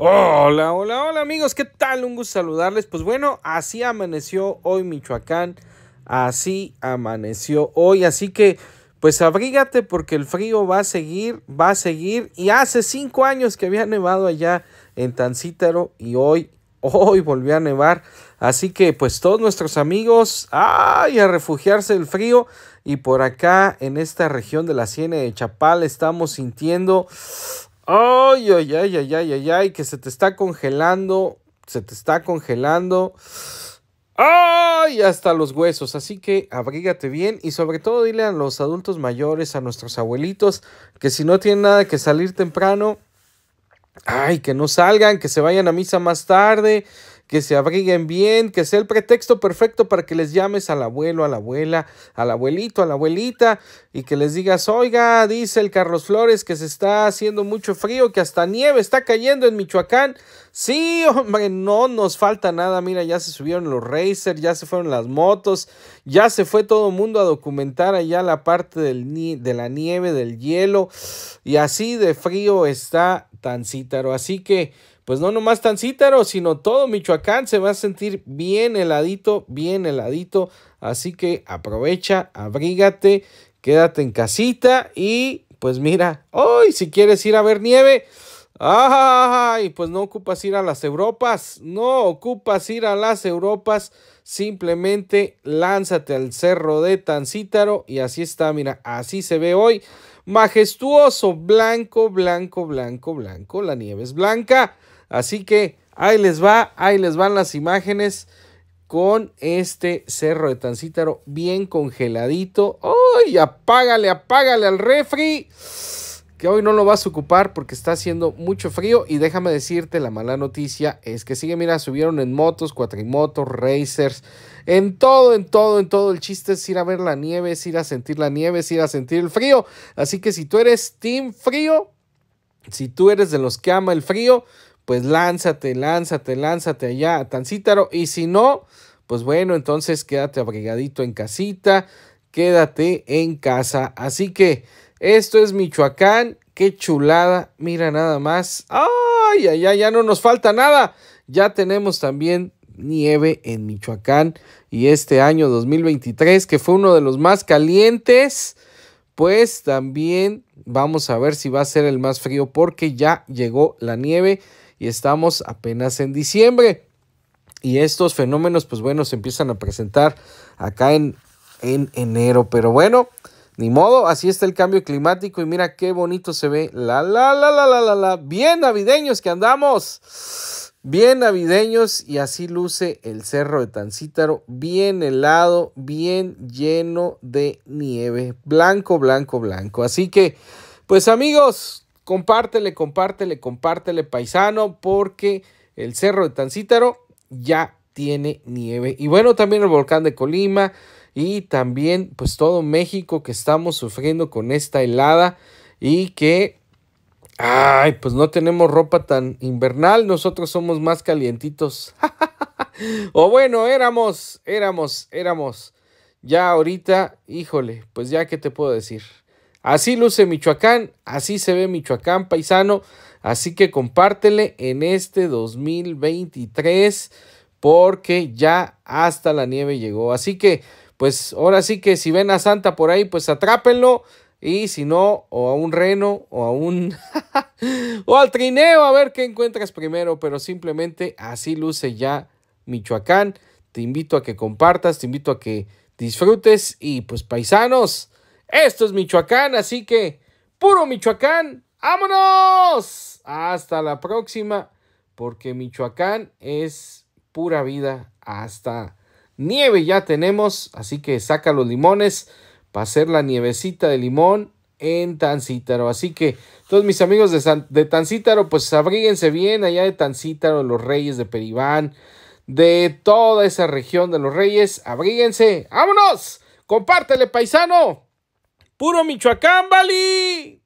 Hola, hola, hola amigos, ¿qué tal? Un gusto saludarles. Pues bueno, así amaneció hoy Michoacán, así amaneció hoy, así que pues abrígate porque el frío va a seguir, va a seguir y hace cinco años que había nevado allá en Tancítaro y hoy, hoy volvió a nevar. Así que pues todos nuestros amigos, ay, a refugiarse del frío y por acá en esta región de la sierra de Chapal estamos sintiendo Ay, ay, ay, ay, ay, ay, ay, que se te está congelando, se te está congelando. ¡Ay! Hasta los huesos. Así que abrígate bien y sobre todo dile a los adultos mayores, a nuestros abuelitos, que si no tienen nada que salir temprano, ay, que no salgan, que se vayan a misa más tarde, que se abriguen bien, que sea el pretexto perfecto para que les llames al abuelo, a la abuela, al abuelito, a la abuelita y que les digas, oiga, dice el Carlos Flores que se está haciendo mucho frío, que hasta nieve está cayendo en Michoacán. Sí, hombre, no nos falta nada. Mira, ya se subieron los racers, ya se fueron las motos, ya se fue todo el mundo a documentar allá la parte del de la nieve, del hielo. Y así de frío está Tancítaro. Así que pues no nomás Tancítaro, sino todo Michoacán se va a sentir bien heladito, bien heladito. Así que aprovecha, abrígate, quédate en casita y pues mira, hoy si quieres ir a ver nieve, ay, pues no ocupas ir a las Europas, no ocupas ir a las Europas, simplemente lánzate al cerro de Tancítaro y así está, mira, así se ve hoy. Majestuoso, blanco, blanco, blanco, blanco, la nieve es blanca. Así que ahí les va, ahí les van las imágenes con este cerro de Tancítaro bien congeladito. ¡Ay! Apágale, apágale al refri. Que hoy no lo vas a ocupar porque está haciendo mucho frío. Y déjame decirte, la mala noticia es que sigue, mira, subieron en motos, cuatrimotos, racers, en todo, en todo, en todo. El chiste es ir a ver la nieve, es ir a sentir la nieve, es ir a sentir el frío. Así que si tú eres team frío, si tú eres de los que ama el frío, pues lánzate, lánzate, lánzate allá a Tancítaro. Y si no, pues bueno, entonces quédate abrigadito en casita, quédate en casa. Así que esto es Michoacán, qué chulada, mira nada más. ¡Ay, ay, ya, Ya no nos falta nada. Ya tenemos también nieve en Michoacán y este año 2023 que fue uno de los más calientes pues también vamos a ver si va a ser el más frío porque ya llegó la nieve y estamos apenas en diciembre. Y estos fenómenos, pues bueno, se empiezan a presentar acá en, en enero. Pero bueno, ni modo, así está el cambio climático y mira qué bonito se ve. La, la, la, la, la, la, la. Bien navideños que andamos. Bien navideños y así luce el cerro de Tancítaro. Bien helado, bien lleno de nieve. Blanco, blanco, blanco. Así que, pues amigos, compártele, compártele, compártele, paisano, porque el cerro de Tancítaro ya tiene nieve. Y bueno, también el volcán de Colima y también pues todo México que estamos sufriendo con esta helada y que ay, pues no tenemos ropa tan invernal, nosotros somos más calientitos. o bueno, éramos, éramos, éramos. Ya ahorita, híjole, pues ya qué te puedo decir. Así luce Michoacán, así se ve Michoacán, paisano. Así que compártele en este 2023 porque ya hasta la nieve llegó. Así que, pues ahora sí que si ven a Santa por ahí, pues atrápenlo. Y si no, o a un reno, o a un... o al trineo, a ver qué encuentras primero. Pero simplemente así luce ya Michoacán. Te invito a que compartas, te invito a que disfrutes. Y pues paisanos, esto es Michoacán, así que puro Michoacán, vámonos. Hasta la próxima, porque Michoacán es pura vida. Hasta nieve ya tenemos, así que saca los limones para hacer la nievecita de limón en Tancítaro. Así que todos mis amigos de, San, de Tancítaro, pues abríguense bien allá de Tancítaro, los Reyes de Peribán, de toda esa región de los Reyes, abríguense. ¡Vámonos! Compártele, paisano. Puro Michoacán, Bali.